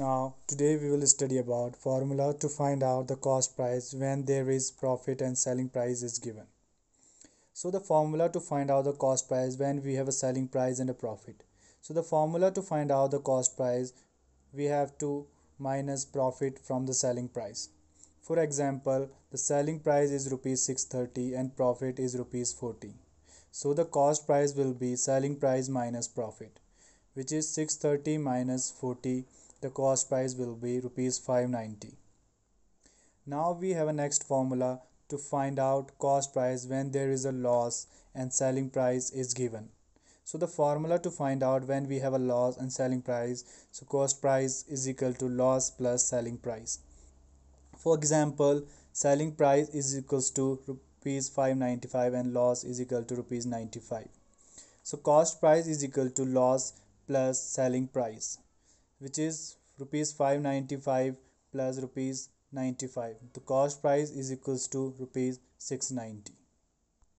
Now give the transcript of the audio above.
Now, today we will study about formula to find out the cost price when there is profit and selling price is given. So the formula to find out the cost price when we have a selling price and a profit. So the formula to find out the cost price, we have to minus profit from the selling price. For example, the selling price is rupees 630 and profit is rupees 40. So the cost price will be selling price minus profit which is 630 minus 40 the cost price will be rupees 590 now we have a next formula to find out cost price when there is a loss and selling price is given so the formula to find out when we have a loss and selling price so cost price is equal to loss plus selling price for example selling price is equals to rupees 595 and loss is equal to rupees 95 so cost price is equal to loss plus selling price which is rupees 595 plus rupees 95 the cost price is equals to rupees 690